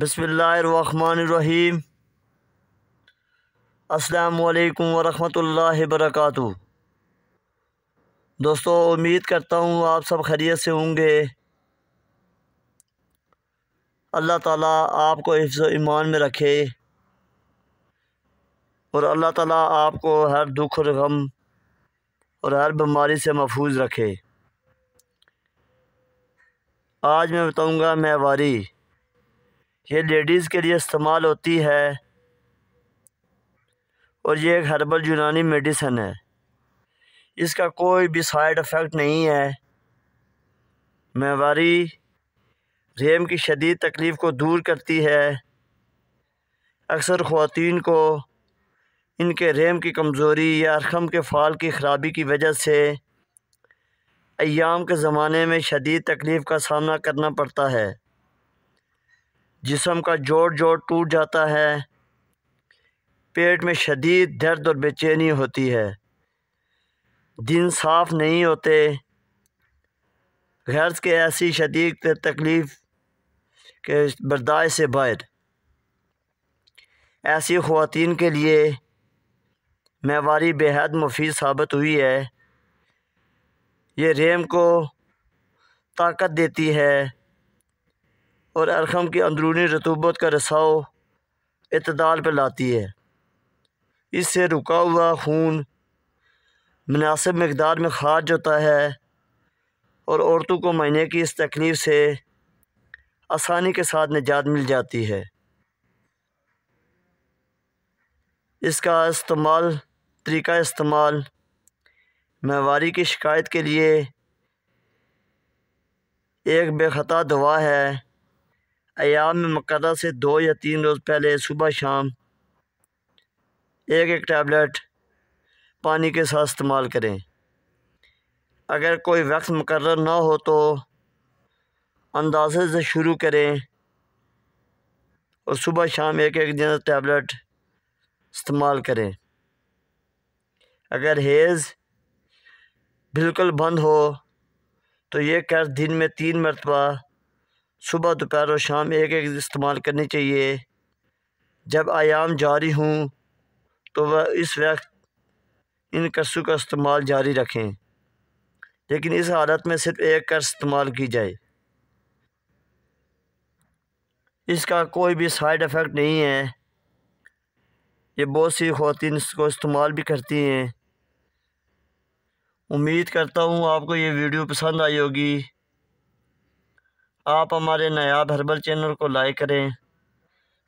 बसमीम अल्लाम वरहमल वरक दोस्तों उम्मीद करता हूँ आप सब खैरियत से होंगे अल्लाह ताला आपको हिफ्ज़ ईमान में रखे और अल्लाह ताला आपको हर दुख और गम और हर बीमारी से महफूज रखे आज मैं बताऊँगा मैं वारी ये लेडीज़ के लिए इस्तेमाल होती है और ये एक हर्बल यूनानी मेडिसन है इसका कोई भी साइड इफ़ेक्ट नहीं है मेवारी रेम की शदीद तकलीफ़ को दूर करती है अक्सर ख़वान को इनके रेम की कमज़ोरी या अरखम के फाल की ख़राबी की वजह से अयाम के ज़माने में शदीद तकलीफ़ का सामना करना पड़ता है जिसम का जोड़ जोड़ टूट जाता है पेट में शदीद दर्द और बेचैनी होती है दिन साफ नहीं होते गर्ज के ऐसी शदीद तकलीफ़ के बर्दाश्त से बाहर ऐसी ख़वान के लिए मेवारी बेहद मुफीद साबित हुई है ये रेम को ताकत देती है और अरखम की अंदरूनी रतूबत का रसाव इतदाल पर लाती है इससे रुका हुआ खून मुनासिब मकदार में खारज होता है और औरतों को महीने की इस तकलीफ़ से आसानी के साथ निजात मिल जाती है इसका इस्तेमाल तरीका इस्तेमाल महवारी की शिकायत के लिए एक बेखता दवा है अयाम मकदा से दो या तीन रोज़ पहले सुबह शाम एक एक टैबलेट पानी के साथ इस्तेमाल करें अगर कोई वक्त मुकर ना हो तो अंदाजे से शुरू करें और सुबह शाम एक एक दिन टैबलेट इस्तेमाल करें अगर हेज़ बिल्कुल बंद हो तो ये कर दिन में तीन मरतबा सुबह दोपहर और शाम एक एक इस्तेमाल करनी चाहिए जब आयाम जारी हूँ तो वह इस वक्त इन कर्सों का इस्तेमाल जारी रखें लेकिन इस हालत में सिर्फ एक कर्स इस्तेमाल की जाए इसका कोई भी साइड इफ़ेक्ट नहीं है ये बहुत सी खातिन इसको इस्तेमाल भी करती हैं उम्मीद करता हूँ आपको ये वीडियो पसंद आई होगी आप हमारे नायाब हर्बल चैनल को लाइक करें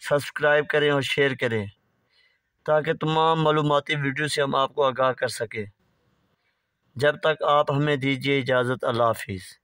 सब्सक्राइब करें और शेयर करें ताकि तमाम मालूमती वीडियो से हम आपको आगाह कर सकें जब तक आप हमें दीजिए इजाज़त अल्लाह हाफिज़